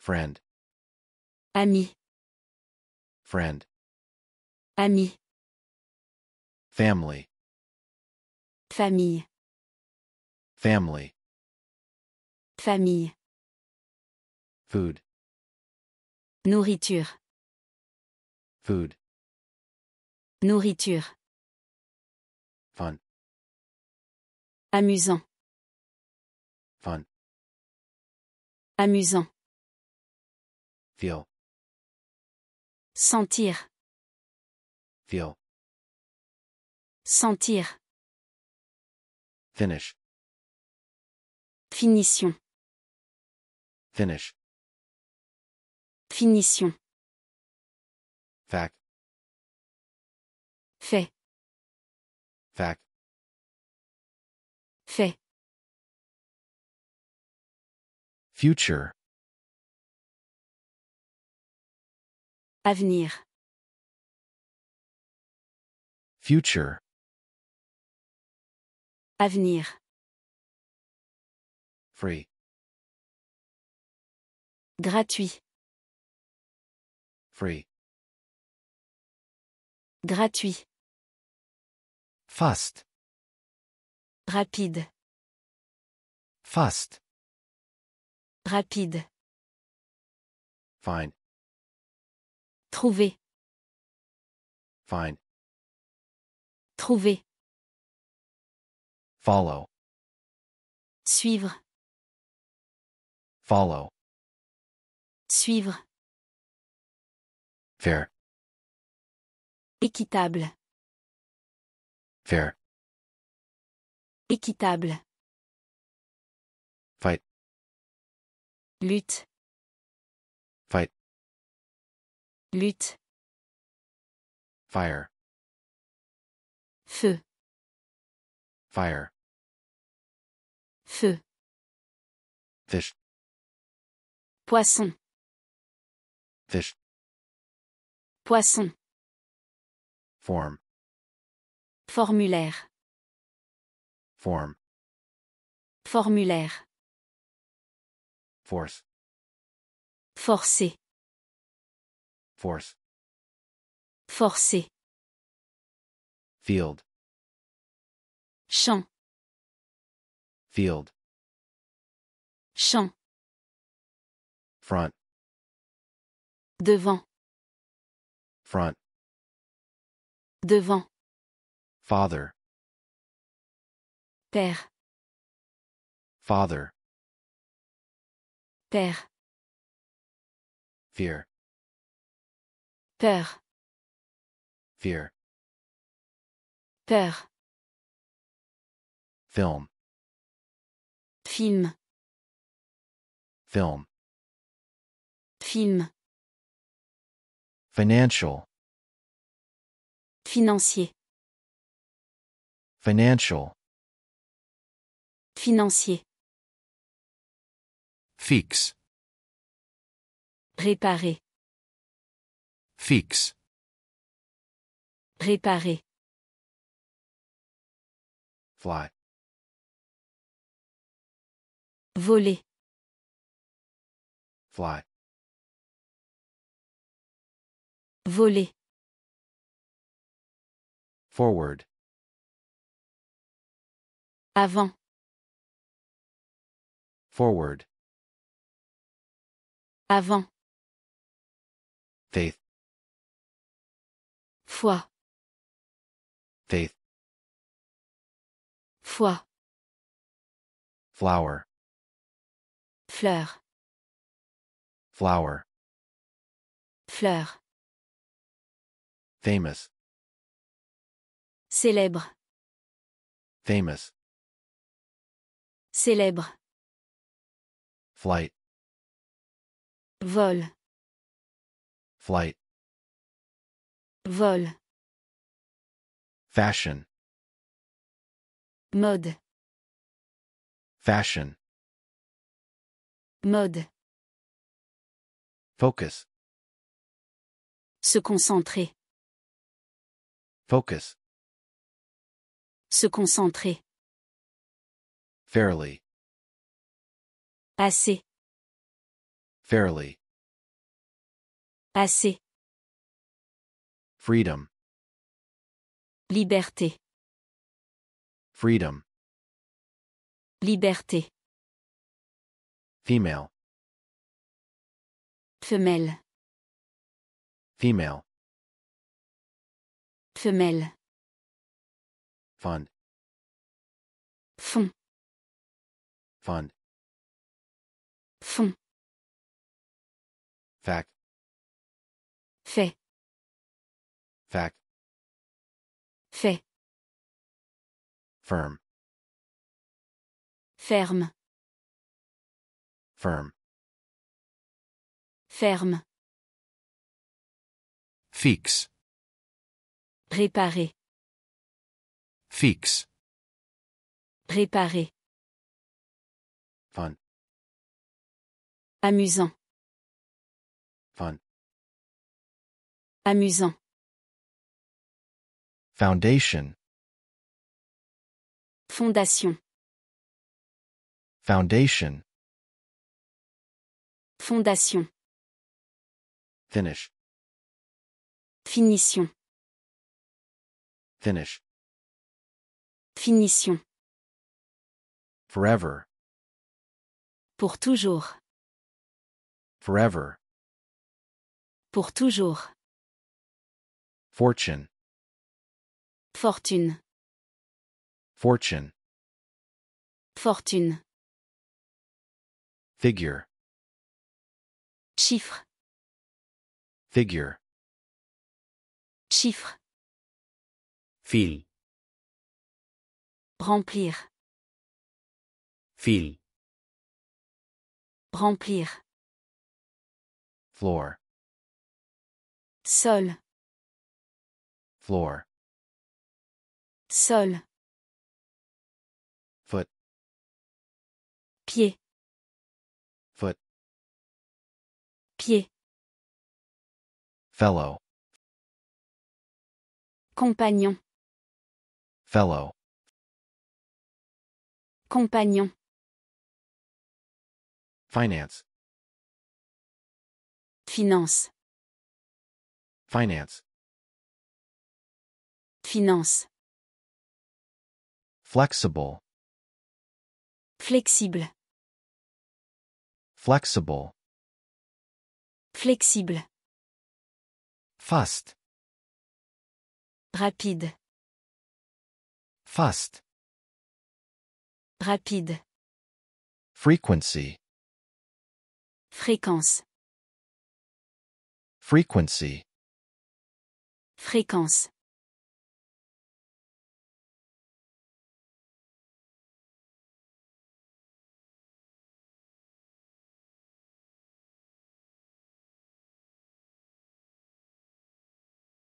Friend. Ami. Friend. Ami. Family. Famille. Family. Famille. Food. Nourriture. Food. Nourriture. Fun. Amusant. Fun. Amusant feel sentir feel sentir finish finition finish finition fact fait fact fait future Avenir. Future. Avenir. Free. Gratuit. Free. Gratuit. Fast. Rapide. Fast. Rapide. Fine. Trouver. Find. Trouver. Follow. Suivre. Follow. Suivre. Fair. Équitable. Fair. Équitable. Fight. Lutte. Lutte. Fire. Feu. Fire. Feu. Fish. Poisson. Fish. Poisson. Form. Formulaire. Form. Formulaire. Force. Forcer. Force. Forcer. Field. Champ. Field. Champ. Front. Devant. Front. Devant. Father. Père. Father. Père. Fear. Peur. Fear. Film. Film. Film. Film. Financial. Financier. Financial. Financier. Fix. Réparer. Fix. Réparer. Fly. Voler. Fly. Voler. Forward. Avant. Forward. Avant. Faith foi faith foi flower fleur flower fleur famous célèbre famous célèbre flight vol flight Vol. Fashion. Mode. Fashion. Mode. Focus. Se concentrer. Focus. Se concentrer. Fairly. Assez. Fairly. Assez. Freedom. Liberté. Freedom. Liberté. Female. Femelle. Female. Femelle. fond Fond. Fond. Fact. Fait. Fact. Fait. Firm. Ferme. Firm. Ferme. Fixe. Réparer. Fixe. Réparer. Fun. Amusant. Fun. Amusant. Foundation. Fondation. Foundation. Fondation. Finish. Finition. Finish. Finition. Forever. Pour toujours. Forever. Pour toujours. Fortune. Fortune. Fortune. Fortune. Figure. Chiffre. Figure. Chiffre. Fil. Remplir. Fil. Remplir. Floor. Sol. Floor. Sol. Foot. Pied. Foot. Pied. Fellow. Compagnon. Fellow. Compagnon. Finance. Finance. Finance. Finance. Flexible. Flexible. Flexible. Flexible. Fast. Rapide. Fast. Rapide. Frequency. Fréquence. Frequency. Fréquence.